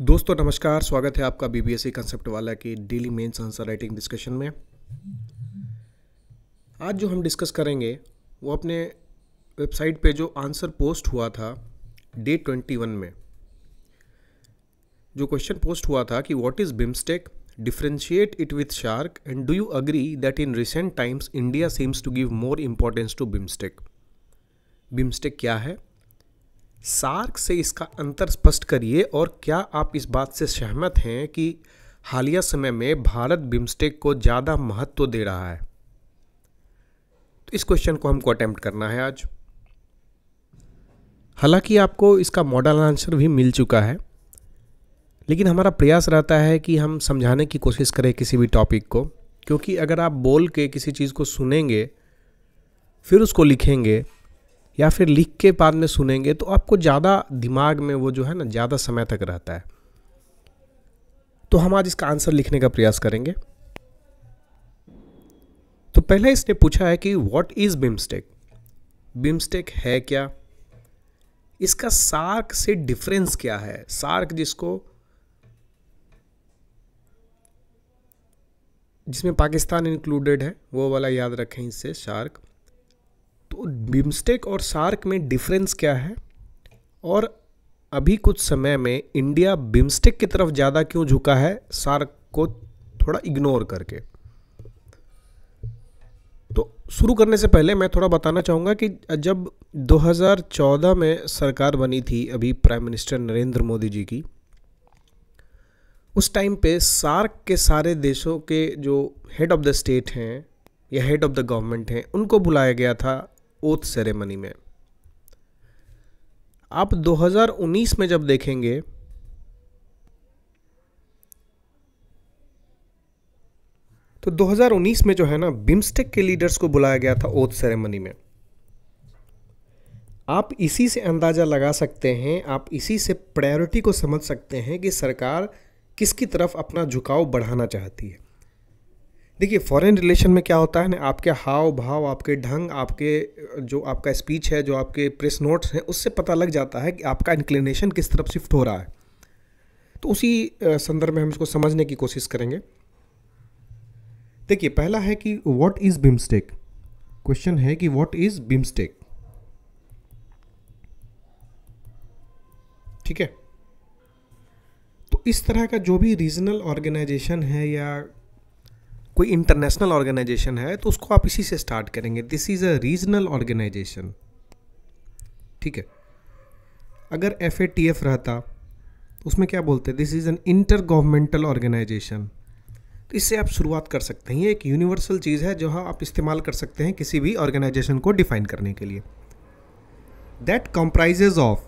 दोस्तों नमस्कार स्वागत है आपका B B S C concept वाला की daily mains answer writing discussion में आज जो हम डिस्कस करेंगे वो अपने वेबसाइट पे जो आंसर पोस्ट हुआ था डे ट्वेंटी वन में जो क्वेश्चन पोस्ट हुआ था कि what is BIMSTEC differentiate it with SAARC and do you agree that in recent times India seems to give more importance to BIMSTEC BIMSTEC क्या है सार्क से इसका अंतर स्पष्ट करिए और क्या आप इस बात से सहमत हैं कि हालिया समय में भारत बिम्स्टेक को ज़्यादा महत्व दे रहा है तो इस क्वेश्चन को हमको अटैम्प्ट करना है आज हालांकि आपको इसका मॉडल आंसर भी मिल चुका है लेकिन हमारा प्रयास रहता है कि हम समझाने की कोशिश करें किसी भी टॉपिक को क्योंकि अगर आप बोल के किसी चीज़ को सुनेंगे फिर उसको लिखेंगे या फिर लिख के बाद में सुनेंगे तो आपको ज़्यादा दिमाग में वो जो है ना ज़्यादा समय तक रहता है तो हम आज इसका आंसर लिखने का प्रयास करेंगे तो पहले इसने पूछा है कि व्हाट इज़ बिम्स्टेक बिम्स्टेक है क्या इसका सार्क से डिफरेंस क्या है सार्क जिसको जिसमें पाकिस्तान इंक्लूडेड है वो वाला याद रखें इससे शार्क बिम्स्टेक और सार्क में डिफरेंस क्या है और अभी कुछ समय में इंडिया बिम्स्टेक की तरफ ज़्यादा क्यों झुका है सार्क को थोड़ा इग्नोर करके तो शुरू करने से पहले मैं थोड़ा बताना चाहूँगा कि जब 2014 में सरकार बनी थी अभी प्राइम मिनिस्टर नरेंद्र मोदी जी की उस टाइम पे सार्क के सारे देशों के जो हेड ऑफ़ द स्टेट हैं या हेड ऑफ़ द गवर्नमेंट हैं उनको बुलाया गया था ओथ सेरेमनी में आप 2019 में जब देखेंगे तो 2019 में जो है ना बिम्स्टेक के लीडर्स को बुलाया गया था ओथ सेरेमनी में आप इसी से अंदाज़ा लगा सकते हैं आप इसी से प्रायोरिटी को समझ सकते हैं कि सरकार किसकी तरफ अपना झुकाव बढ़ाना चाहती है देखिए फॉरेन रिलेशन में क्या होता है ना आपके हाव भाव आपके ढंग आपके जो आपका स्पीच है जो आपके प्रेस नोट्स हैं उससे पता लग जाता है कि आपका इंक्लिनेशन किस तरफ शिफ्ट हो रहा है तो उसी संदर्भ में हम इसको समझने की कोशिश करेंगे देखिए पहला है कि वॉट इज़ बिम्स्टेक क्वेश्चन है कि वॉट इज़ बिम्स्टेक ठीक है तो इस तरह का जो भी रीजनल ऑर्गेनाइजेशन है या कोई इंटरनेशनल ऑर्गेनाइजेशन है तो उसको आप इसी से स्टार्ट करेंगे this is a regional organisation ठीक है अगर एफ ए टी एफ रहता तो उसमें क्या बोलते हैं this is an intergovernmental organisation तो इससे आप शुरुआत कर सकते हैं ये एक यूनिवर्सल चीज़ है जो आप इस्तेमाल कर सकते हैं किसी भी ऑर्गेनाइजेशन को डिफाइन करने के लिए that comprises of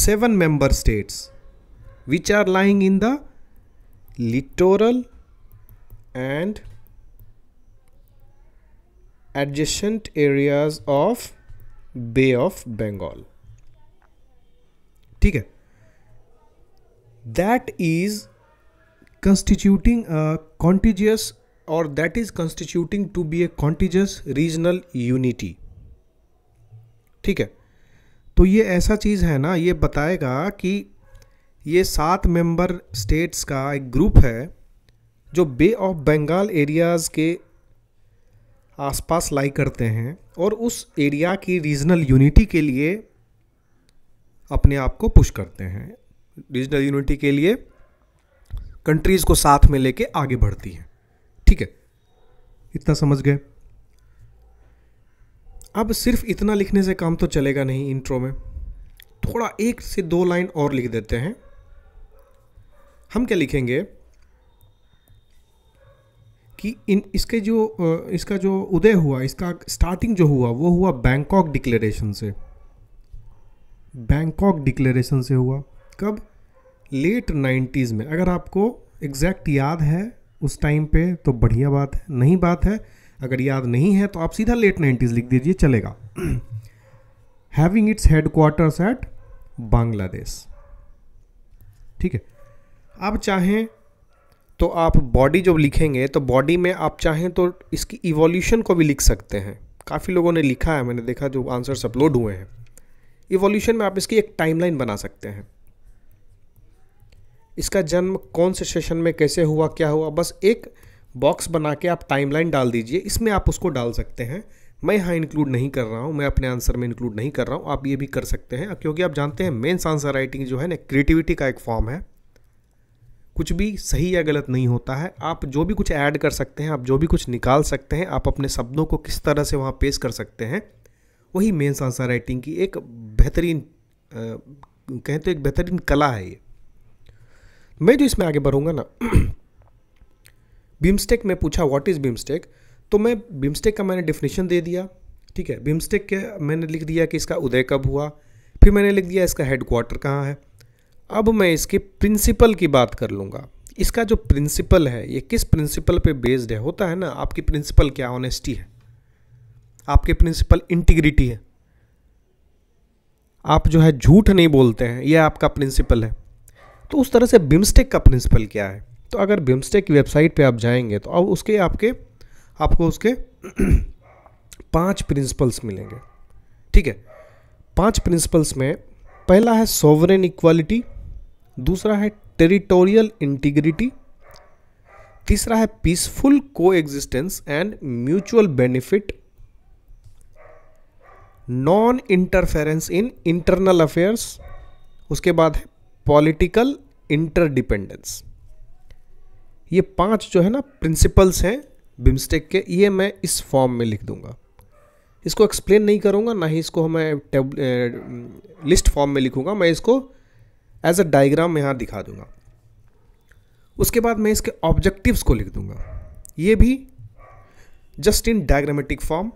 seven member states which are lying in the littoral and adjacent areas of Bay of Bengal. ठीक है that is constituting a contiguous or that is constituting to be a contiguous regional unity ठीक है तो ये ऐसा चीज़ है ना ये बताएगा कि ये सात मेंबर स्टेट्स का एक ग्रुप है जो बे ऑफ बंगाल एरियाज़ के आसपास लाई करते हैं और उस एरिया की रीजनल यूनिटी के लिए अपने आप को पुश करते हैं रीजनल यूनिटी के लिए कंट्रीज़ को साथ में लेके आगे बढ़ती हैं ठीक है इतना समझ गए अब सिर्फ इतना लिखने से काम तो चलेगा नहीं इंट्रो में थोड़ा एक से दो लाइन और लिख देते हैं हम क्या लिखेंगे कि इन इसके जो इसका जो उदय हुआ इसका स्टार्टिंग जो हुआ वो हुआ बैंकॉक डिक्लेरेशन से बैंकॉक डिक्लेरेशन से हुआ कब लेट नाइन्टीज़ में अगर आपको एग्जैक्ट याद है उस टाइम पे तो बढ़िया बात है नहीं बात है अगर याद नहीं है तो आप सीधा लेट नाइन्टीज़ लिख दीजिए चलेगा having its headquarters at Bangladesh ठीक है आप चाहें तो आप बॉडी जब लिखेंगे तो बॉडी में आप चाहें तो इसकी इवोल्यूशन को भी लिख सकते हैं काफ़ी लोगों ने लिखा है मैंने देखा जो आंसर्स अपलोड हुए हैं इवोल्यूशन में आप इसकी एक टाइमलाइन बना सकते हैं इसका जन्म कौन से सेशन में कैसे हुआ क्या हुआ बस एक बॉक्स बना के आप टाइमलाइन डाल दीजिए इसमें आप उसको डाल सकते हैं मैं यहाँ इंक्लूड नहीं कर रहा हूँ मैं अपने आंसर में इंक्लूड नहीं कर रहा हूँ आप ये भी कर सकते हैं क्योंकि आप जानते हैं मेन्स आंसर राइटिंग जो है ना क्रिएटिविटी का एक फॉर्म है कुछ भी सही या गलत नहीं होता है आप जो भी कुछ ऐड कर सकते हैं आप जो भी कुछ निकाल सकते हैं आप अपने शब्दों को किस तरह से वहाँ पेश कर सकते हैं वही मेन सांसा राइटिंग की एक बेहतरीन कहें तो एक बेहतरीन कला है ये मैं जो इसमें आगे बढ़ूँगा ना बिम्स्टेक में पूछा व्हाट इज़ बिम्स्टेक तो मैं बिम्स्टेक का मैंने डिफिनेशन दे दिया ठीक है बिम्स्टेक के मैंने लिख दिया कि इसका उदय कब हुआ फिर मैंने लिख दिया इसका हेड कहाँ है अब मैं इसके प्रिंसिपल की बात कर लूँगा इसका जो प्रिंसिपल है ये किस प्रिंसिपल पे बेस्ड है होता है ना आपकी प्रिंसिपल क्या ऑनेस्टी है आपके प्रिंसिपल इंटीग्रिटी है आप जो है झूठ नहीं बोलते हैं यह आपका प्रिंसिपल है तो उस तरह से बिम्स्टेक का प्रिंसिपल क्या है तो अगर बिम्स्टेक की वेबसाइट पे आप जाएंगे तो अब उसके आपके आपको उसके पांच प्रिंसिपल्स मिलेंगे ठीक है पांच प्रिंसिपल्स में पहला है सोवरेन इक्वालिटी दूसरा है टेरिटोरियल इंटीग्रिटी तीसरा है peaceful coexistence and mutual benefit non interference in internal affairs उसके बाद है पॉलिटिकल इंटरडिपेंडेंस ये पांच जो है ना प्रिंसिपल्स हैं बिम्स्टेक के ये मैं इस फॉर्म में लिख दूंगा इसको एक्सप्लेन नहीं करूंगा ना ही इसको मैं लिस्ट फॉर्म में लिखूंगा मैं इसको एज अ डायग्राम मैं यहाँ दिखा दूंगा उसके बाद मैं इसके ऑब्जेक्टिव्स को लिख दूंगा ये भी जस्ट इन डायग्रामेटिक फॉर्म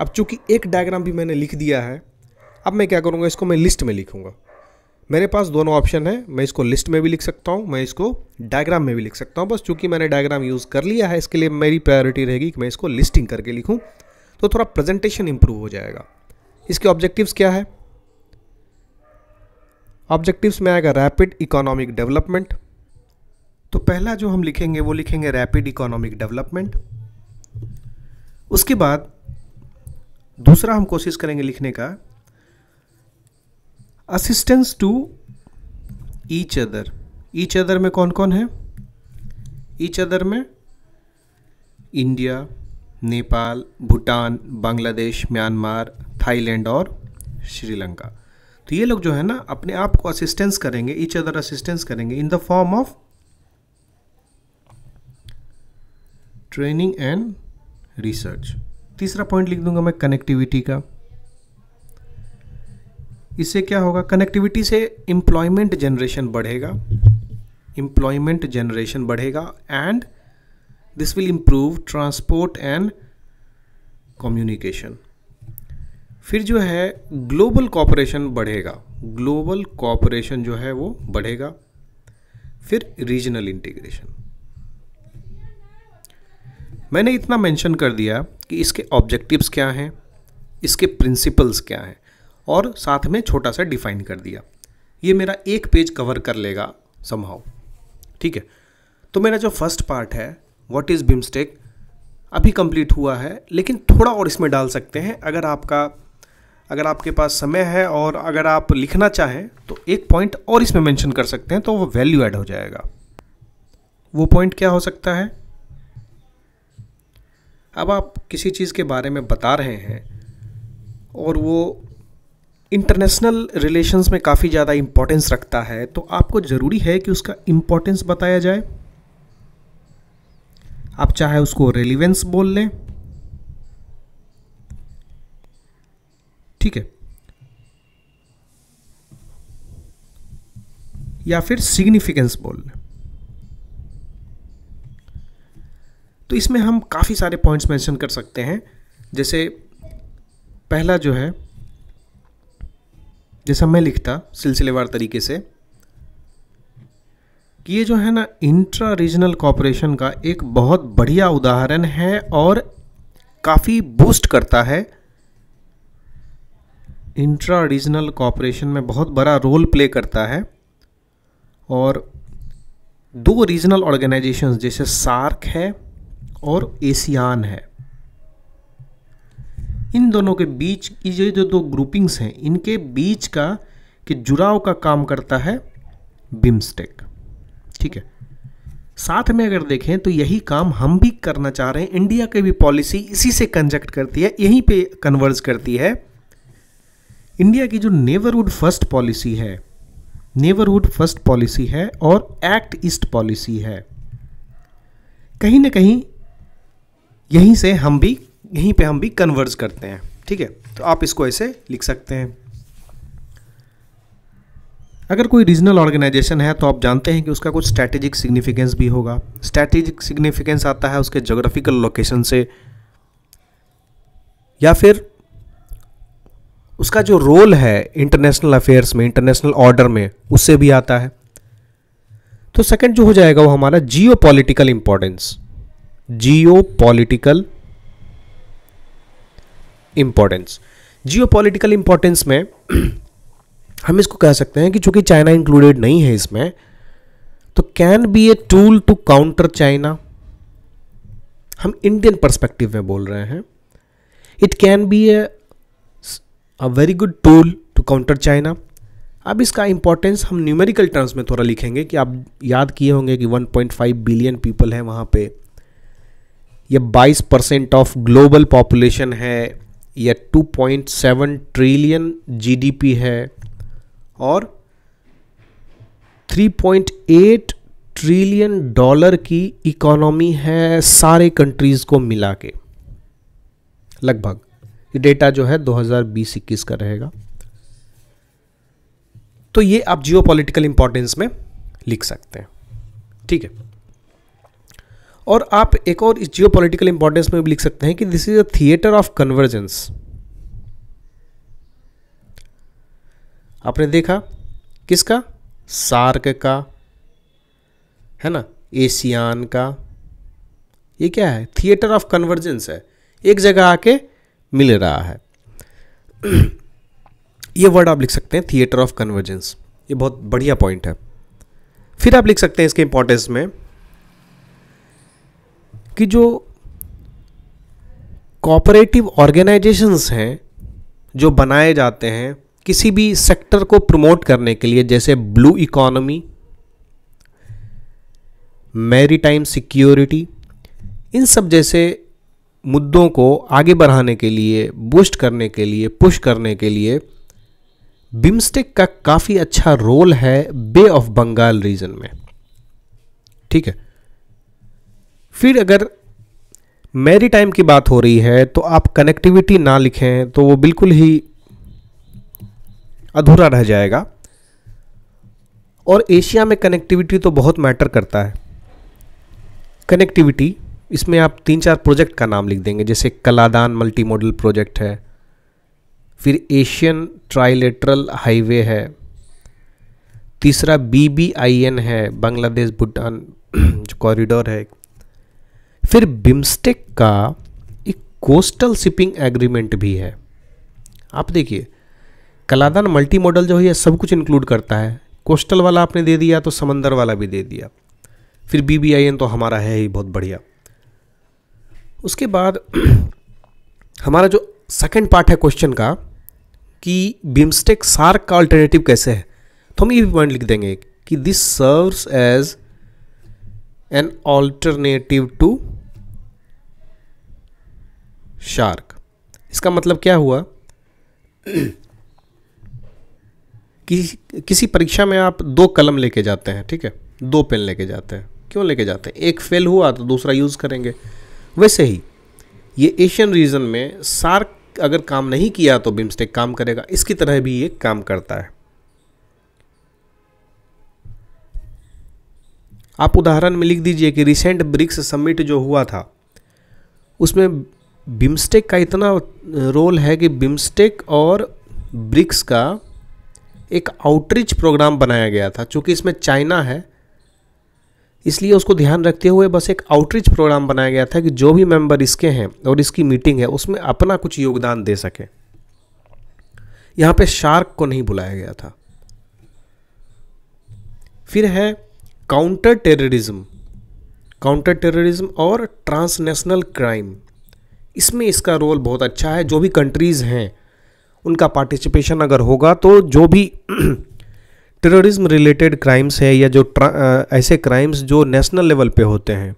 अब चूंकि एक डायग्राम भी मैंने लिख दिया है अब मैं क्या करूँगा इसको मैं लिस्ट में लिखूँगा मेरे पास दोनों ऑप्शन है मैं इसको लिस्ट में भी लिख सकता हूँ मैं इसको डायग्राम में भी लिख सकता हूँ बस चूंकि मैंने डायग्राम यूज़ कर लिया है इसके लिए मेरी प्रायोरिटी रहेगी कि मैं इसको लिस्टिंग करके लिखूँ तो थोड़ा प्रेजेंटेशन इंप्रूव हो जाएगा इसके ऑब्जेक्टिव्स क्या है ऑब्जेक्टिव्स में आएगा रैपिड इकोनॉमिक डेवलपमेंट तो पहला जो हम लिखेंगे वो लिखेंगे रैपिड इकोनॉमिक डेवलपमेंट उसके बाद दूसरा हम कोशिश करेंगे लिखने का assistance to each other each other में कौन कौन है ईच अदर में India Nepal Bhutan Bangladesh Myanmar Thailand और श्रीलंका तो ये लोग जो है ना अपने आप को असिस्टेंस करेंगे इच अदर असिस्टेंस करेंगे in the form of training and research तीसरा पॉइंट लिख दूंगा मैं कनेक्टिविटी का इससे क्या होगा कनेक्टिविटी से एम्प्लॉयमेंट जनरेशन बढ़ेगा एम्प्लॉयमेंट जनरेशन बढ़ेगा and this will improve transport and communication फिर जो है ग्लोबल कॉपरेशन बढ़ेगा ग्लोबल कॉपरेशन जो है वो बढ़ेगा फिर रीजनल इंटीग्रेशन मैंने इतना मेंशन कर दिया कि इसके ऑब्जेक्टिव्स क्या हैं इसके प्रिंसिपल्स क्या हैं और साथ में छोटा सा डिफाइन कर दिया ये मेरा एक पेज कवर कर लेगा समहाउ ठीक है तो मेरा जो फर्स्ट पार्ट है व्हाट इज़ बिमस्टेक अभी कंप्लीट हुआ है लेकिन थोड़ा और इसमें डाल सकते हैं अगर आपका अगर आपके पास समय है और अगर आप लिखना चाहें तो एक पॉइंट और इसमें मेंशन कर सकते हैं तो वो वैल्यू ऐड हो जाएगा वो पॉइंट क्या हो सकता है अब आप किसी चीज़ के बारे में बता रहे हैं और वो इंटरनेशनल रिलेशंस में काफ़ी ज़्यादा इम्पोर्टेंस रखता है तो आपको ज़रूरी है कि उसका इम्पोर्टेंस बताया जाए आप चाहे उसको रेलिवेंस बोल लें ठीक है या फिर सिग्निफिकेंस बोल लें तो इसमें हम काफ़ी सारे पॉइंट्स मेंशन कर सकते हैं जैसे पहला जो है जैसा मैं लिखता सिलसिलेवार तरीके से कि ये जो है ना इंट्रा रीजनल कॉपरेशन का एक बहुत बढ़िया उदाहरण है और काफ़ी बूस्ट करता है इंट्रा रीजनल कॉपरेशन में बहुत बड़ा रोल प्ले करता है और दो रीजनल ऑर्गेनाइजेशन जैसे सार्क है और एशियान है इन दोनों के बीच ये जो दो ग्रुपिंग्स हैं इनके बीच का कि जुड़ाव का काम करता है बिम्स्टेक ठीक है साथ में अगर देखें तो यही काम हम भी करना चाह रहे हैं इंडिया की भी पॉलिसी इसी से कंजक्ट करती है यहीं पे कन्वर्ज करती है इंडिया की जो नेबरहुड फर्स्ट पॉलिसी है नेबरहुड फर्स्ट पॉलिसी है और एक्ट ईस्ट पॉलिसी है कहीं ना कहीं यहीं से हम भी यहीं पे हम भी कन्वर्ज करते हैं ठीक है तो आप इसको ऐसे लिख सकते हैं अगर कोई रीजनल ऑर्गेनाइजेशन है तो आप जानते हैं कि उसका कुछ स्ट्रैटेजिक सिग्निफिकेंस भी होगा स्ट्रैटेजिक सिग्निफिकेंस आता है उसके जोग्राफिकल लोकेशन से या फिर उसका जो रोल है इंटरनेशनल अफेयर्स में इंटरनेशनल ऑर्डर में उससे भी आता है तो सेकंड जो हो जाएगा वो हमारा geo political importance geo political importance geo political importance में हम इसको कह सकते हैं कि चूंकि चाइना इंक्लूडेड नहीं है इसमें तो can be a tool to counter China हम इंडियन परस्पेक्टिव में बोल रहे हैं it can be a a very good tool to counter China अब इसका इम्पोर्टेंस हम न्यूमेरिकल टर्म्स में थोड़ा लिखेंगे कि आप याद किए होंगे कि 1.5 बिलियन पीपल हैं वहाँ पे या 22 परसेंट ऑफ ग्लोबल पॉपुलेशन है या 2.7 ट्रिलियन जीडीपी है और 3.8 ट्रिलियन डॉलर की इकोनॉमी है सारे कंट्रीज़ को मिला के लगभग ये डेटा जो है 2020-21 का रहेगा तो ये आप जियो पोलिटिकल इंपॉर्टेंस में लिख सकते हैं ठीक है और आप एक और इस जियो पोलिटिकल इंपॉर्टेंस में भी लिख सकते हैं कि this is a theatre of convergence आपने देखा किसका सार्क का है ना एशियान का ये क्या है थिएटर ऑफ कन्वर्जेंस है एक जगह आके मिल रहा है ये वर्ड आप लिख सकते हैं थिएटर ऑफ कन्वर्जेंस ये बहुत बढ़िया पॉइंट है फिर आप लिख सकते हैं इसके इंपॉर्टेंस में कि जो कॉपरेटिव ऑर्गेनाइजेशंस हैं जो बनाए जाते हैं किसी भी सेक्टर को प्रमोट करने के लिए जैसे ब्लू इकोनॉमी मैरीटाइम सिक्योरिटी इन सब जैसे मुद्दों को आगे बढ़ाने के लिए बूस्ट करने के लिए पुश करने के लिए बिम्स्टेक का काफ़ी अच्छा रोल है बे ऑफ बंगाल रीजन में ठीक है फिर अगर मेरी टाइम की बात हो रही है तो आप कनेक्टिविटी ना लिखें तो वो बिल्कुल ही अधूरा रह जाएगा और एशिया में कनेक्टिविटी तो बहुत मैटर करता है कनेक्टिविटी इसमें आप तीन चार प्रोजेक्ट का नाम लिख देंगे जैसे कलादान मल्टी मॉडल प्रोजेक्ट है फिर एशियन ट्राइलेटरल हाईवे है तीसरा बी बी आई एन है बांग्लादेश भूटान जो कॉरिडोर है फिर बिम्स्टेक का एक कोस्टल शिपिंग एग्रीमेंट भी है आप देखिए कलादान मल्टी मॉडल जो है सब कुछ इंक्लूड करता है कोस्टल वाला आपने दे दिया तो समंदर वाला भी दे दिया फिर बी बी आई एन तो हमारा है ही बहुत बढ़िया उसके बाद हमारा जो सेकंड पार्ट है क्वेश्चन का कि बिम्स्टेक सार्क का अल्टरनेटिव कैसे है तो हम ये भी पॉइंट लिख देंगे कि this serves as an alternative to SAARC इसका मतलब क्या हुआ कि किसी परीक्षा में आप दो कलम लेके जाते हैं ठीक है दो पेन लेके जाते हैं क्यों लेके जाते हैं एक फेल हुआ तो दूसरा यूज़ करेंगे वैसे ही ये एशियन रीजन में सार्क अगर काम नहीं किया तो बिम्स्टेक काम करेगा इसकी तरह भी ये काम करता है आप उदाहरण में लिख दीजिए कि रिसेंट ब्रिक्स समिट जो हुआ था उसमें बिम्स्टेक का इतना रोल है कि बिम्स्टेक और ब्रिक्स का एक आउटरीच प्रोग्राम बनाया गया था चूँकि इसमें चाइना है इसलिए उसको ध्यान रखते हुए बस एक आउटरीच प्रोग्राम बनाया गया था कि जो भी मेंबर इसके हैं और इसकी मीटिंग है उसमें अपना कुछ योगदान दे सके यहाँ पे शार्क को नहीं बुलाया गया था फिर है काउंटर टेररिज्म काउंटर टेररिज्म और ट्रांसनेशनल क्राइम इसमें इसका रोल बहुत अच्छा है जो भी कंट्रीज़ हैं उनका पार्टिसिपेशन अगर होगा तो जो भी टेररिज्म रिलेटेड क्राइम्स है या जो ऐसे क्राइम्स जो नेशनल लेवल पे होते हैं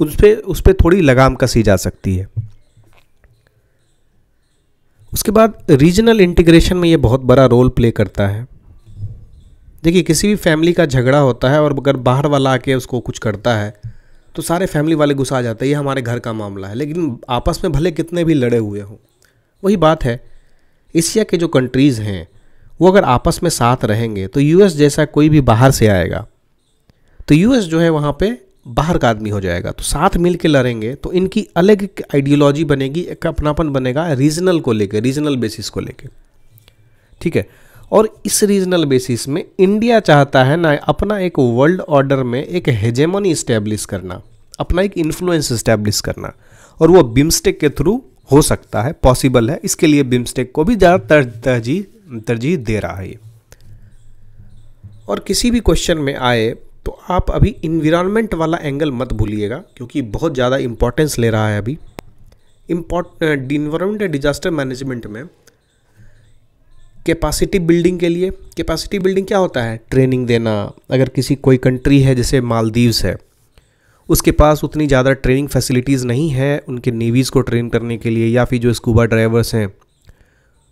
उस पर उस पर थोड़ी लगाम कसी जा सकती है उसके बाद रीजनल इंटीग्रेशन में ये बहुत बड़ा रोल प्ले करता है देखिए किसी भी फैमिली का झगड़ा होता है और अगर बाहर वाला आके उसको कुछ करता है तो सारे फैमिली वाले गुस्सा आ जाते हैं ये हमारे घर का मामला है लेकिन आपस में भले कितने भी लड़े हुए हों वही बात है एशिया के जो कंट्रीज़ हैं वो अगर आपस में साथ रहेंगे तो यूएस जैसा कोई भी बाहर से आएगा तो यूएस जो है वहाँ पे बाहर का आदमी हो जाएगा तो साथ मिल के लड़ेंगे तो इनकी अलग आइडियोलॉजी बनेगी एक अपनापन बनेगा रीजनल को लेकर रीजनल बेसिस को लेकर ठीक है और इस रीजनल बेसिस में इंडिया चाहता है ना अपना एक वर्ल्ड ऑर्डर में एक हेजेमनी इस्टेब्लिश करना अपना एक इन्फ्लुएंस इस्टेब्लिश करना और वो बिम्स्टेक के थ्रू हो सकता है पॉसिबल है इसके लिए बिम्स्टेक को भी ज़्यादा तरजीह तरजीह दे रहा है और किसी भी क्वेश्चन में आए तो आप अभी इन्विरामेंट वाला एंगल मत भूलिएगा क्योंकि बहुत ज़्यादा इम्पोर्टेंस ले रहा है अभी इम्पोर्ट इन्वायरमेंट डिजास्टर मैनेजमेंट में कैपेसिटी बिल्डिंग के लिए कैपेसिटी बिल्डिंग क्या होता है ट्रेनिंग देना अगर किसी कोई कंट्री है जैसे मालदीव्स है उसके पास उतनी ज़्यादा ट्रेनिंग फैसिलिटीज़ नहीं है उनके नेवीज़ को ट्रेन करने के लिए या फिर जो स्कूबा ड्राइवर्स हैं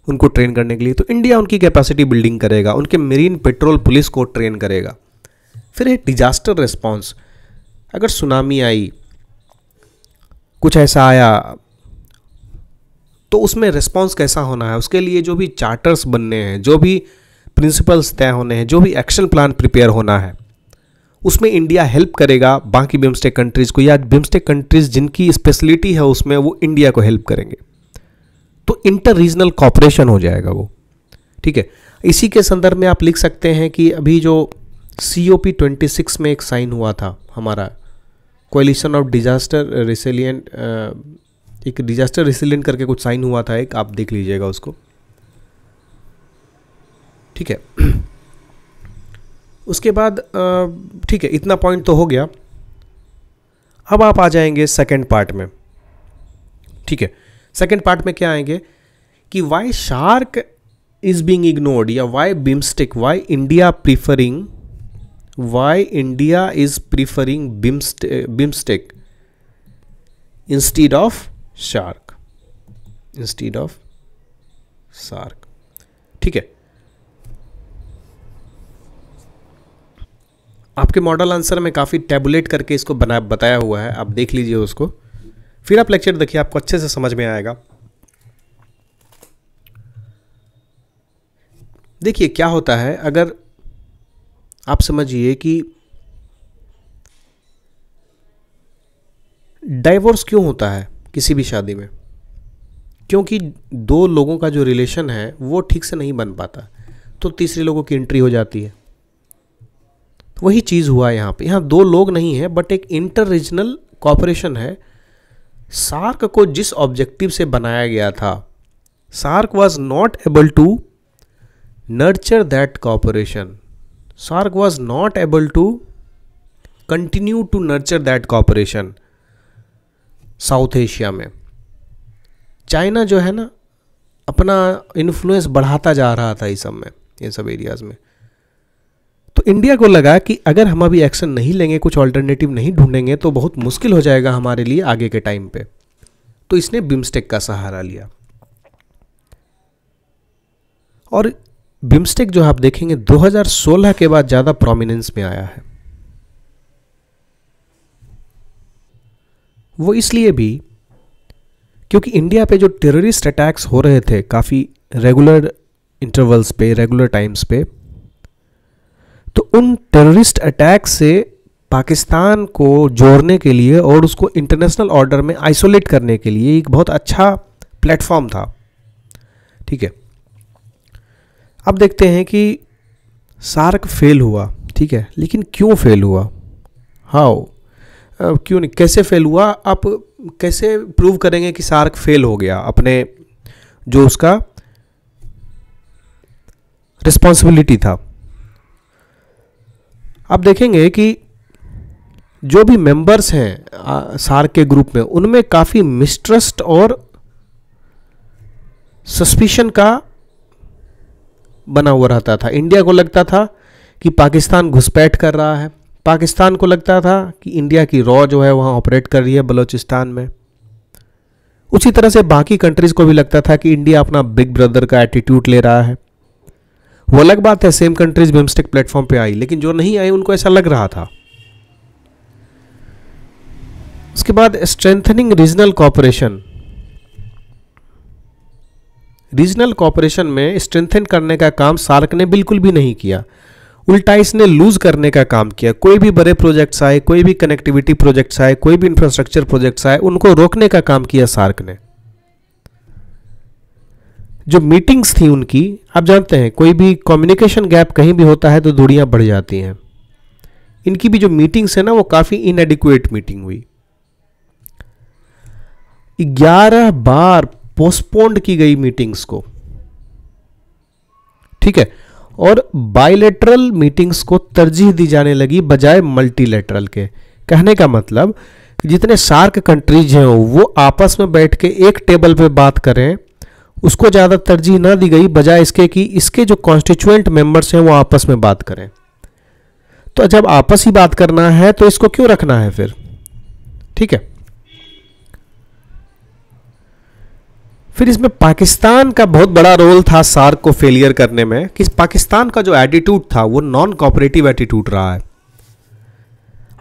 उनको ट्रेन करने के लिए तो इंडिया उनकी कैपेसिटी बिल्डिंग करेगा उनके मेरीन पेट्रोल पुलिस को ट्रेन करेगा फिर है डिजास्टर रिस्पॉन्स अगर सुनामी आई कुछ ऐसा आया तो उसमें रिस्पॉन्स कैसा होना है उसके लिए जो भी चार्टर्स बनने हैं जो भी प्रिंसिपल्स तय होने हैं जो भी एक्शन प्लान प्रिपेयर होना है उसमें इंडिया हेल्प करेगा बाकी बिम्स्टेक कंट्रीज़ को या बिम्स्टेक कंट्रीज़ जिनकी स्पेशलिटी है उसमें वो इंडिया को हेल्प करेंगे तो इंटर रीजनल कॉपरेशन हो जाएगा वो ठीक है इसी के संदर्भ में आप लिख सकते हैं कि अभी जो C O P twenty six में एक साइन हुआ था हमारा कोलिशन ऑफ डिजास्टर रिसिलियंट एक डिजास्टर रिसिलियंट करके कुछ साइन हुआ था एक आप देख लीजिएगा उसको ठीक है उसके बाद ठीक है इतना पॉइंट तो हो गया अब आप आ जाएंगे सेकेंड पार्ट में ठीक है सेकेंड पार्ट में क्या आएंगे कि why SAARC is being ignored या why BIMSTEC why India preferring why India is preferring BIMSTEC instead of SAARC instead of SAARC ठीक है आपके मॉडल आंसर में काफ़ी टेबुलेट करके इसको बना बताया हुआ है आप देख लीजिए उसको फिर आप लेक्चर देखिए आपको अच्छे से समझ में आएगा देखिए क्या होता है अगर आप समझिए कि डाइवोर्स क्यों होता है किसी भी शादी में क्योंकि दो लोगों का जो रिलेशन है वो ठीक से नहीं बन पाता तो तीसरे लोगों की एंट्री हो जाती है तो वही चीज़ हुआ यहाँ पे यहाँ दो लोग नहीं है बट एक इंटर रीजनल कॉपरेशन है सार्क को जिस ऑब्जेक्टिव से बनाया गया था SAARC was not able to nurture that cooperation SAARC was not able to continue to nurture that cooperation South Asia में चाइना जो है ना अपना इन्फ्लुएंस बढ़ाता जा रहा था इस सब में इन सब एरियाज़ में तो इंडिया को लगा कि अगर हम अभी एक्शन नहीं लेंगे कुछ ऑल्टरनेटिव नहीं ढूंढेंगे तो बहुत मुश्किल हो जाएगा हमारे लिए आगे के टाइम पे तो इसने बिम्स्टेक का सहारा लिया और बिम्स्टेक जो आप देखेंगे 2016 के बाद ज़्यादा प्रोमिनेंस में आया है वो इसलिए भी क्योंकि इंडिया पे जो टेररिस्ट अटैक्स हो रहे थे काफ़ी रेगुलर इंटरवल्स पे रेगुलर टाइम्स पे तो उन टेररिस्ट अटैक से पाकिस्तान को जोड़ने के लिए और उसको इंटरनेशनल ऑर्डर में आइसोलेट करने के लिए एक बहुत अच्छा प्लेटफॉर्म था ठीक है अब देखते हैं कि सार्क फेल हुआ ठीक है लेकिन क्यों फेल हुआ हाउ क्यों नहीं कैसे फेल हुआ आप कैसे प्रूव करेंगे कि सार्क फेल हो गया अपने जो उसका रिस्पॉन्सिबिलिटी था आप देखेंगे कि जो भी मेंबर्स हैं सार के ग्रुप में उनमें काफ़ी मिस्ट्रस्ट और सस्पिशन का बना हुआ रहता था इंडिया को लगता था कि पाकिस्तान घुसपैठ कर रहा है पाकिस्तान को लगता था कि इंडिया की रॉ जो है वहाँ ऑपरेट कर रही है बलूचिस्तान में उसी तरह से बाकी कंट्रीज़ को भी लगता था कि इंडिया अपना बिग ब्रदर का एटीट्यूड ले रहा है वो अलग बात है सेम कंट्रीज बिम्स्टेक प्लेटफॉर्म पे आई लेकिन जो नहीं आई उनको ऐसा लग रहा था उसके बाद strengthening regional cooperation regional cooperation में स्ट्रेंथन करने का काम सार्क ने बिल्कुल भी नहीं किया उल्टा इसने लूज करने का काम किया कोई भी बड़े प्रोजेक्ट्स आए कोई भी कनेक्टिविटी प्रोजेक्ट्स आए कोई भी इंफ्रास्ट्रक्चर प्रोजेक्ट्स आए उनको रोकने का काम किया सार्क ने जो मीटिंग्स थी उनकी आप जानते हैं कोई भी कम्युनिकेशन गैप कहीं भी होता है तो दूरियां बढ़ जाती हैं इनकी भी जो मीटिंग्स है ना वो काफ़ी इनएडिकुएट मीटिंग हुई ग्यारह बार पोस्टपोन्ड की गई मीटिंग्स को ठीक है और बायलेटरल मीटिंग्स को तरजीह दी जाने लगी बजाय मल्टीलेटरल के कहने का मतलब जितने सार्क कंट्रीज हैं वो आपस में बैठ के एक टेबल पे बात करें उसको ज़्यादा तरजीह ना दी गई बजाय इसके कि इसके जो कॉन्स्टिट्यूएंट मेंबर्स हैं वो आपस में बात करें तो जब आपस ही बात करना है तो इसको क्यों रखना है फिर ठीक है फिर इसमें पाकिस्तान का बहुत बड़ा रोल था सार्क को फेलियर करने में कि पाकिस्तान का जो एटीट्यूड था वो नॉन कॉपरेटिव एटीट्यूड रहा है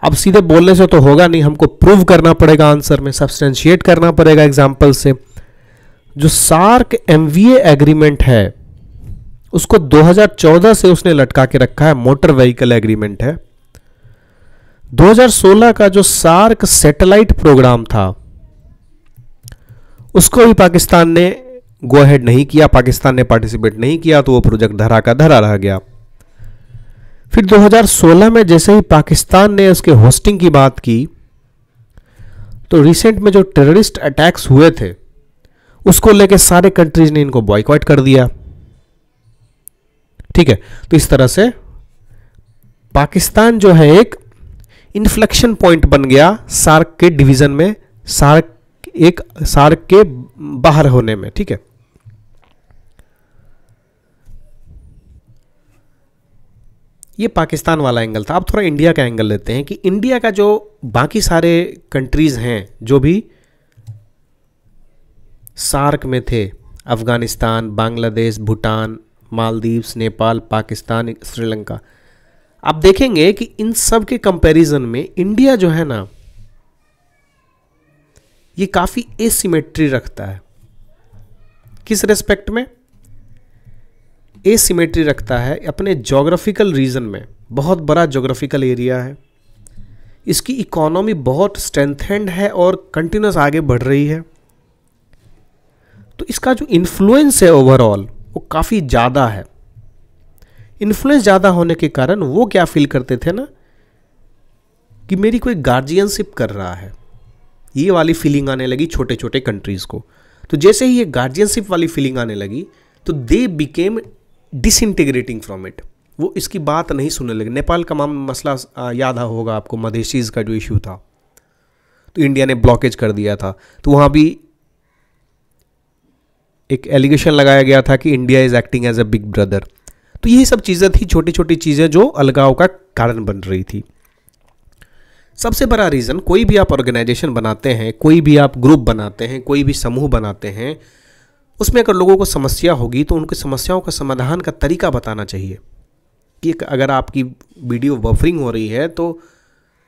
अब सीधे बोलने से तो होगा नहीं हमको प्रूव करना पड़ेगा आंसर में सब्सटेंशिएट करना पड़ेगा एग्जाम्पल से जो सार्क एमवीए एग्रीमेंट है उसको 2014 से उसने लटका के रखा है मोटर व्हीकल एग्रीमेंट है 2016 का जो सार्क सैटेलाइट प्रोग्राम था उसको भी पाकिस्तान ने गो हेड नहीं किया पाकिस्तान ने पार्टिसिपेट नहीं किया तो वो प्रोजेक्ट धरा का धरा रह गया फिर 2016 में जैसे ही पाकिस्तान ने उसके होस्टिंग की बात की तो रिसेंट में जो टेररिस्ट अटैक्स हुए थे उसको लेके सारे कंट्रीज ने इनको बॉयकॉट कर दिया ठीक है तो इस तरह से पाकिस्तान जो है एक इन्फ्लेक्शन पॉइंट बन गया सार्क के डिवीजन में सार्क एक सार्क के बाहर होने में ठीक है ये पाकिस्तान वाला एंगल था अब थोड़ा इंडिया का एंगल लेते हैं कि इंडिया का जो बाकी सारे कंट्रीज़ हैं जो भी सार्क में थे अफ़गानिस्तान बांग्लादेश भूटान मालदीव्स नेपाल पाकिस्तान श्रीलंका आप देखेंगे कि इन सब के कंपैरिजन में इंडिया जो है ना ये काफ़ी एसिमेट्री रखता है किस रेस्पेक्ट में एसिमेट्री रखता है अपने जोग्राफिकल रीजन में बहुत बड़ा जोग्राफिकल एरिया है इसकी इकोनॉमी बहुत स्ट्रेंथेंड है और कंटिन्यूस आगे बढ़ रही है तो इसका जो इन्फ्लुएंस है ओवरऑल वो काफ़ी ज़्यादा है इन्फ्लुएंस ज़्यादा होने के कारण वो क्या फील करते थे ना कि मेरी कोई गार्जियनशिप कर रहा है ये वाली फीलिंग आने लगी छोटे छोटे कंट्रीज़ को तो जैसे ही ये गार्जियनशिप वाली फीलिंग आने लगी तो they became disintegrating from it वो इसकी बात नहीं सुनने लगे नेपाल का माम मसला याद होगा आपको मधेशीज़ का जो इशू था तो इंडिया ने ब्लॉकेज कर दिया था तो वहाँ भी एक एलिगेशन लगाया गया था कि India is acting as a big brother तो यही सब चीज़ें थी छोटी छोटी चीज़ें जो अलगाव का कारण बन रही थी सबसे बड़ा रीज़न कोई भी आप ऑर्गेनाइजेशन बनाते हैं कोई भी आप ग्रुप बनाते हैं कोई भी समूह बनाते हैं उसमें अगर लोगों को समस्या होगी तो उनकी समस्याओं का समाधान का तरीका बताना चाहिए कि अगर आपकी वीडियो बफरिंग हो रही है तो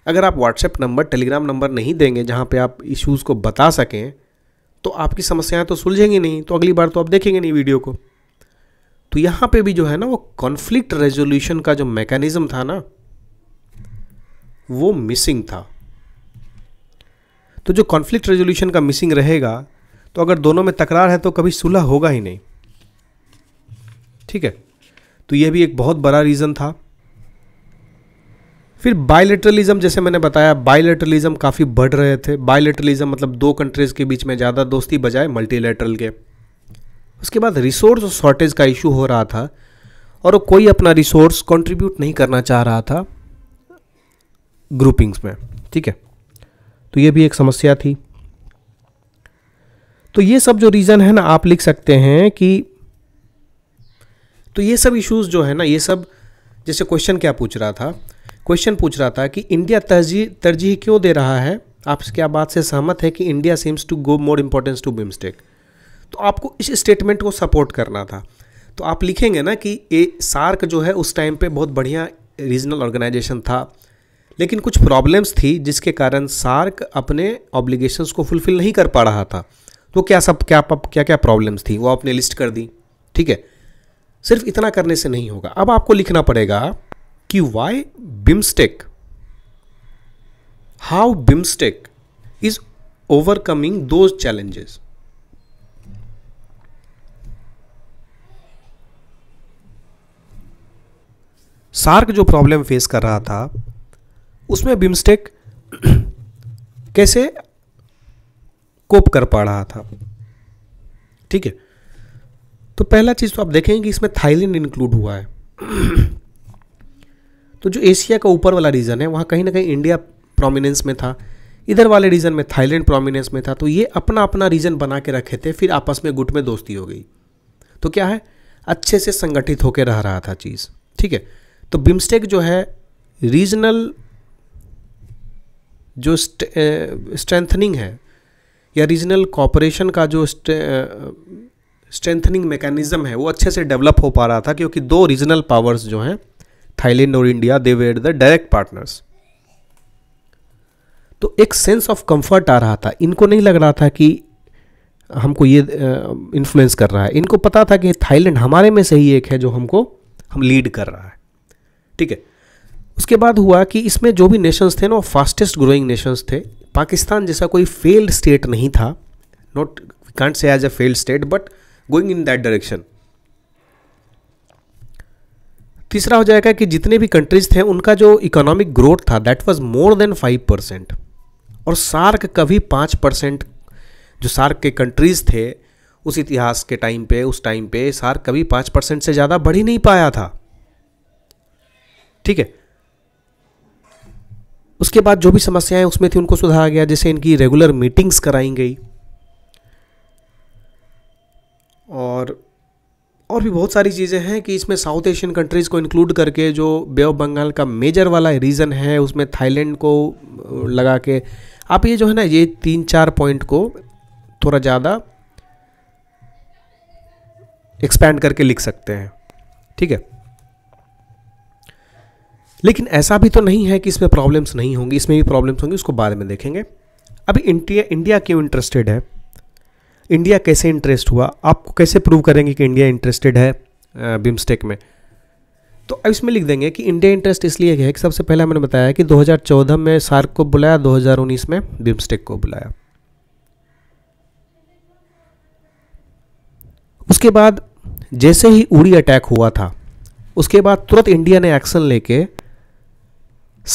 अगर आप व्हाट्सएप नंबर टेलीग्राम नंबर नहीं देंगे जहाँ पे आप इश्यूज़ को बता सकें तो आपकी समस्याएं तो सुलझेंगी नहीं तो अगली बार तो आप देखेंगे नहीं वीडियो को तो यहां पे भी जो है ना वो कॉन्फ्लिक्ट रेजोल्यूशन का जो मैकेनिज्म था ना वो मिसिंग था तो जो कॉन्फ्लिक्ट रेजोल्यूशन का मिसिंग रहेगा तो अगर दोनों में तकरार है तो कभी सुलह होगा ही नहीं ठीक है तो यह भी एक बहुत बड़ा रीज़न था फिर बायलेटरलिज्म जैसे मैंने बताया बायलेटरलिज्म काफ़ी बढ़ रहे थे बायलेटरलिज्म मतलब दो कंट्रीज़ के बीच में ज़्यादा दोस्ती बजाय मल्टीलेटरल के उसके बाद रिसोर्स शॉर्टेज का इशू हो रहा था और वो कोई अपना रिसोर्स कंट्रीब्यूट नहीं करना चाह रहा था ग्रुपिंग्स में ठीक है तो ये भी एक समस्या थी तो ये सब जो रीज़न है ना आप लिख सकते हैं कि तो ये सब इश्यूज़ जो है ना ये सब जैसे क्वेश्चन क्या पूछ रहा था क्वेश्चन पूछ रहा था कि इंडिया तरजीह तरजीह क्यों दे रहा है आप क्या बात से सहमत है कि India seems to go more importance to BIMSTEC तो आपको इस स्टेटमेंट को सपोर्ट करना था तो आप लिखेंगे ना कि ये सार्क जो है उस टाइम पे बहुत बढ़िया रीजनल ऑर्गेनाइजेशन था लेकिन कुछ प्रॉब्लम्स थी जिसके कारण सार्क अपने ऑब्लिगेशंस को फुलफिल नहीं कर पा रहा था तो क्या सब क्या क्या क्या प्रॉब्लम्स थी वो आपने लिस्ट कर दी ठीक है सिर्फ इतना करने से नहीं होगा अब आपको लिखना पड़ेगा कि why BIMSTEC how BIMSTEC is overcoming those challenges SAARC जो प्रॉब्लम फेस कर रहा था उसमें बिम्स्टेक कैसे कोप कर पा रहा था ठीक है तो पहला चीज़ तो आप देखेंगे कि इसमें थाईलैंड इंक्लूड हुआ है तो जो एशिया का ऊपर वाला रीजन है वहाँ कहीं ना कहीं इंडिया प्रोमिनेंस में था इधर वाले रीजन में थाईलैंड प्रोमिनेंस में था तो ये अपना अपना रीजन बना के रखे थे फिर आपस में गुट में दोस्ती हो गई तो क्या है अच्छे से संगठित होकर रह रहा था चीज़ ठीक है तो बिम्स्टेक जो है रीजनल जो स्ट्रेंथनिंग है या रीजनल कॉपरेशन का जो स्ट्रेंथनिंग मैकेनिज़्म है वो अच्छे से डेवलप हो पा रहा था क्योंकि दो रीजनल पावर्स जो हैं थाईलैंड और India they were the direct partners तो एक सेंस ऑफ कंफर्ट आ रहा था इनको नहीं लग रहा था कि हमको ये इन्फ्लुएंस कर रहा है इनको पता था कि थाईलैंड हमारे में से ही एक है जो हमको हम लीड कर रहा है ठीक है उसके बाद हुआ कि इसमें जो भी नेशंस थे ना फास्टेस्ट ग्रोइंग नेशंस थे पाकिस्तान जैसा कोई फेल्ड स्टेट नहीं था not we can't say as a failed state but going in that direction तीसरा हो जाएगा कि जितने भी कंट्रीज थे उनका जो इकोनॉमिक ग्रोथ था that was more than five percent और सार्क कभी पाँच परसेंट जो सार्क के कंट्रीज़ थे उस इतिहास के टाइम पे उस टाइम पे सार्क कभी पाँच परसेंट से ज़्यादा बढ़ ही नहीं पाया था ठीक है उसके बाद जो भी समस्याएं उसमें थी उनको सुधारा गया जैसे इनकी रेगुलर मीटिंग्स कराई गई और और भी बहुत सारी चीज़ें हैं कि इसमें साउथ एशियन कंट्रीज़ को इंक्लूड करके जो बे ऑफ बंगाल का मेजर वाला रीज़न है उसमें थाईलैंड को लगा के आप ये जो है ना ये तीन चार पॉइंट को थोड़ा ज़्यादा एक्सपैंड करके लिख सकते हैं ठीक है लेकिन ऐसा भी तो नहीं है कि इसमें प्रॉब्लम्स नहीं होंगी इसमें भी प्रॉब्लम्स होंगी उसको बाद में देखेंगे अभी इंडिया इंडिया क्यों इंटरेस्टेड है इंडिया कैसे इंटरेस्ट हुआ आपको कैसे प्रूव करेंगे कि इंडिया इंटरेस्टेड है बिम्स्टेक में तो अब इसमें लिख देंगे कि इंडिया इंटरेस्ट इसलिए है कि सबसे पहले मैंने बताया कि 2014 में सार्क को बुलाया 2019 में बिम्स्टेक को बुलाया उसके बाद जैसे ही उड़ी अटैक हुआ था उसके बाद तुरंत इंडिया ने एक्शन लेके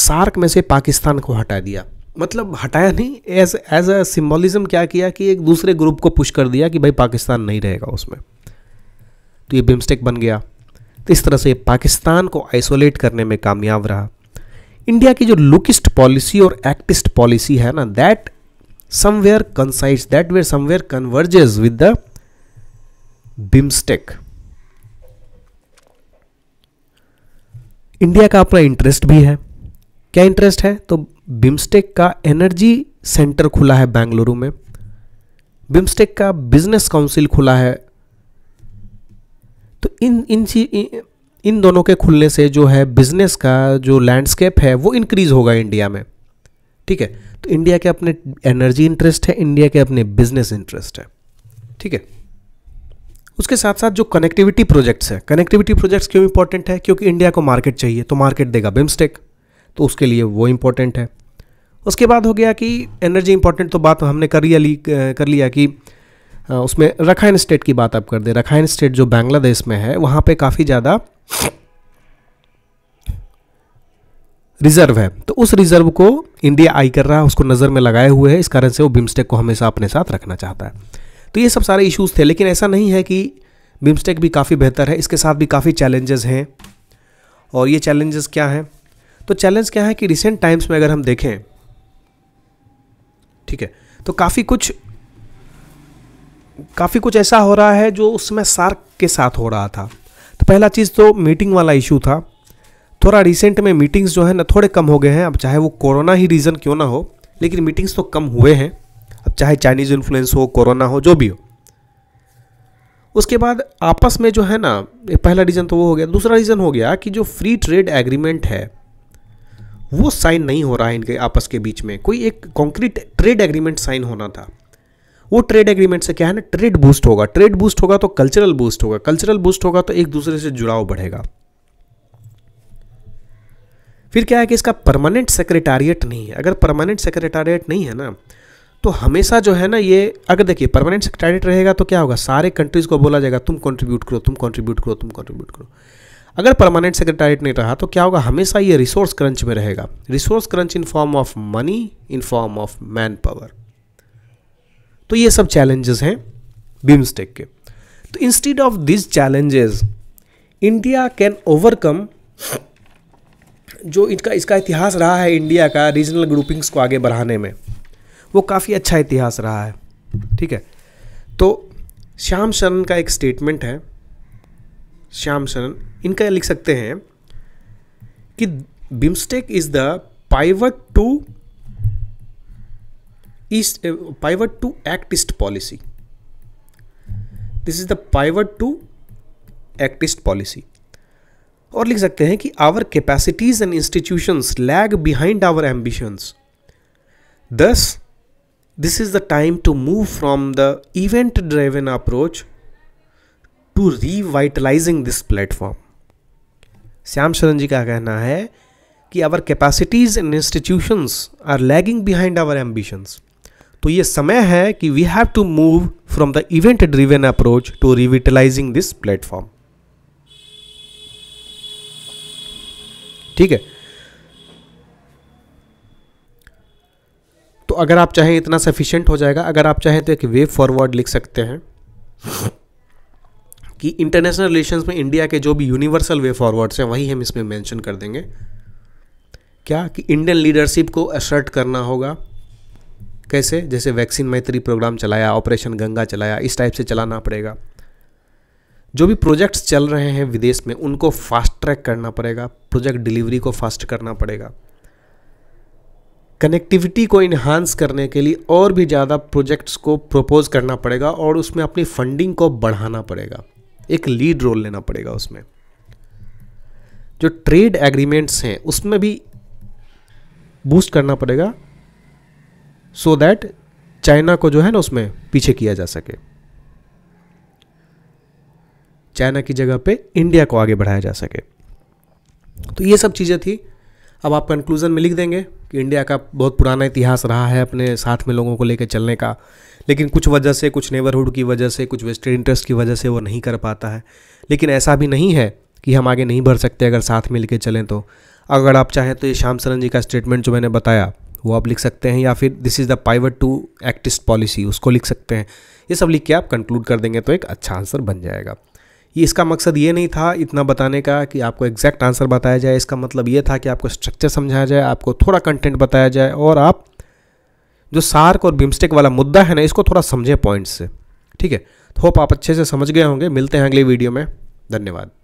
सार्क में से पाकिस्तान को हटा दिया मतलब हटाया नहीं एज एज अ सिम्बोलिज्म क्या किया कि एक दूसरे ग्रुप को पुश कर दिया कि भाई पाकिस्तान नहीं रहेगा उसमें तो ये बिमस्टेक बन गया तो इस तरह से पाकिस्तान को आइसोलेट करने में कामयाब रहा इंडिया की जो लुकिस्ट पॉलिसी और एक्टिस्ट पॉलिसी है ना that somewhere coincides that where somewhere converges with the BIMSTEC India का अपना इंटरेस्ट भी है क्या इंटरेस्ट है तो बिम्स्टेक का एनर्जी सेंटर खुला है बेंगलुरु में बिम्स्टेक का बिजनेस काउंसिल खुला है तो इन इन चीज इन दोनों के खुलने से जो है बिजनेस का जो लैंडस्केप है वो इंक्रीज होगा इंडिया में ठीक है तो इंडिया के अपने एनर्जी इंटरेस्ट है इंडिया के अपने बिजनेस इंटरेस्ट है ठीक है उसके साथ साथ जो कनेक्टिविटी प्रोजेक्ट्स है कनेक्टिविटी प्रोजेक्ट्स क्यों इंपॉर्टेंट है क्योंकि इंडिया को मार्केट चाहिए तो मार्केट देगा बिम्स्टेक तो उसके लिए वो इम्पोर्टेंट है उसके बाद हो गया कि एनर्जी इम्पोर्टेंट तो बात हमने कर लिया कर लिया कि उसमें रखाइन स्टेट की बात आप कर दें रखाइन स्टेट जो बांग्लादेश में है वहाँ पे काफ़ी ज़्यादा रिजर्व है तो उस रिजर्व को इंडिया आई कर रहा है उसको नज़र में लगाए हुए है इस कारण से वो बिम्स्टेक को हमेशा अपने साथ रखना चाहता है तो ये सब सारे इश्यूज़ थे लेकिन ऐसा नहीं है कि बिम्स्टेक भी काफ़ी बेहतर है इसके साथ भी काफ़ी चैलेंजेस हैं और ये चैलेंजेस क्या हैं तो चैलेंज क्या है कि रिसेंट टाइम्स में अगर हम देखें ठीक है तो काफ़ी कुछ काफ़ी कुछ ऐसा हो रहा है जो उस समय सार्क के साथ हो रहा था तो पहला चीज़ तो मीटिंग वाला इशू था थोड़ा रिसेंट में मीटिंग्स जो है ना थोड़े कम हो गए हैं अब चाहे वो कोरोना ही रीज़न क्यों ना हो लेकिन मीटिंग्स तो कम हुए हैं अब चाहे चाइनीज़ इन्फ्लुएंस हो कोरोना हो जो भी हो उसके बाद आपस में जो है ना पहला रीज़न तो वो हो गया दूसरा रीज़न हो गया कि जो फ्री ट्रेड एग्रीमेंट है वो साइन नहीं हो रहा है इनके आपस के बीच में कोई एक कॉन्क्रीट ट्रेड एग्रीमेंट साइन होना था वो ट्रेड एग्रीमेंट से क्या है ना ट्रेड बूस्ट होगा ट्रेड बूस्ट होगा तो कल्चरल बूस्ट होगा कल्चरल बूस्ट होगा तो एक दूसरे से जुड़ाव बढ़ेगा फिर क्या है कि इसका परमानेंट सेक्रेटारियट नहीं है अगर परमानेंट सेक्रेटारियट नहीं है ना तो हमेशा जो है ना ये अगर देखिए परमानेंट सेक्रेटारियट रहेगा तो क्या होगा सारे कंट्रीज़ को बोला जाएगा तुम कंट्रीब्यूट करो तुम कंट्रीब्यूट करो तुम कंट्रीब्यूट करो अगर परमानेंट सेक्रेटरीट नहीं रहा तो क्या होगा हमेशा ये रिसोर्स क्रंच में रहेगा resource crunch in form of money in form of man power तो ये सब चैलेंजेस हैं बीम्सटेक के तो instead of this challenges India can overcome जो इनका इसका इतिहास रहा है इंडिया का रीजनल ग्रुपिंग्स को आगे बढ़ाने में वो काफ़ी अच्छा इतिहास रहा है ठीक है तो श्याम शरण का एक स्टेटमेंट है श्याम शरण इनका लिख सकते हैं कि BIMSTEC is the pivot to east pivot to act east policy this is the pivot to act east policy और लिख सकते हैं कि our capacities and institutions lag behind our ambitions thus this is the time to move from the event driven approach to revitalising this platform Shyam Sharan ji का कहना है कि our capacities and institutions are lagging behind our ambitions तो ये समय है कि we have to move from the event driven approach to revitalising this platform ठीक है तो अगर आप चाहें इतना सफिशिएंट हो जाएगा अगर आप चाहें तो एक वे फॉरवर्ड लिख सकते हैं कि इंटरनेशनल रिलेशंस में इंडिया के जो भी यूनिवर्सल वे फॉरवर्ड्स हैं वही हम इसमें मेंशन कर देंगे क्या कि इंडियन लीडरशिप को असर्ट करना होगा कैसे जैसे वैक्सीन मैत्री प्रोग्राम चलाया ऑपरेशन गंगा चलाया इस टाइप से चलाना पड़ेगा जो भी प्रोजेक्ट्स चल रहे हैं विदेश में उनको फास्ट ट्रैक करना पड़ेगा प्रोजेक्ट डिलीवरी को फास्ट करना पड़ेगा कनेक्टिविटी को इन्हांस करने के लिए और भी ज़्यादा प्रोजेक्ट्स को प्रपोज करना पड़ेगा और उसमें अपनी फंडिंग को बढ़ाना पड़ेगा एक लीड रोल लेना पड़ेगा उसमें जो ट्रेड एग्रीमेंट्स हैं उसमें भी बूस्ट करना पड़ेगा सो so दैट चाइना को जो है ना उसमें पीछे किया जा सके चाइना की जगह पे इंडिया को आगे बढ़ाया जा सके तो ये सब चीज़ें थी अब आप कंक्लूज़न में लिख देंगे कि इंडिया का बहुत पुराना इतिहास रहा है अपने साथ में लोगों को लेकर चलने का लेकिन कुछ वजह से कुछ नेबरहुड की वजह से कुछ वेस्ट इंटरेस्ट की वजह से वो नहीं कर पाता है लेकिन ऐसा भी नहीं है कि हम आगे नहीं बढ़ सकते अगर साथ मिल के चलें तो अगर आप चाहें तो ये श्याम सरन जी का स्टेटमेंट जो मैंने बताया वो आप लिख सकते हैं या फिर this is the pivot to act east policy उसको लिख सकते हैं ये सब लिख के आप कंक्लूड कर देंगे तो एक अच्छा आंसर बन जाएगा ये इसका मकसद ये नहीं था इतना बताने का कि आपको एग्जैक्ट आंसर बताया जाए इसका मतलब ये था कि आपको स्ट्रक्चर समझाया जाए आपको थोड़ा कंटेंट बताया जाए और आप जो सार्क और बिमस्टेक वाला मुद्दा है ना इसको थोड़ा समझें पॉइंट से ठीक है होप तो आप अच्छे से समझ गए होंगे मिलते हैं अगली वीडियो में धन्यवाद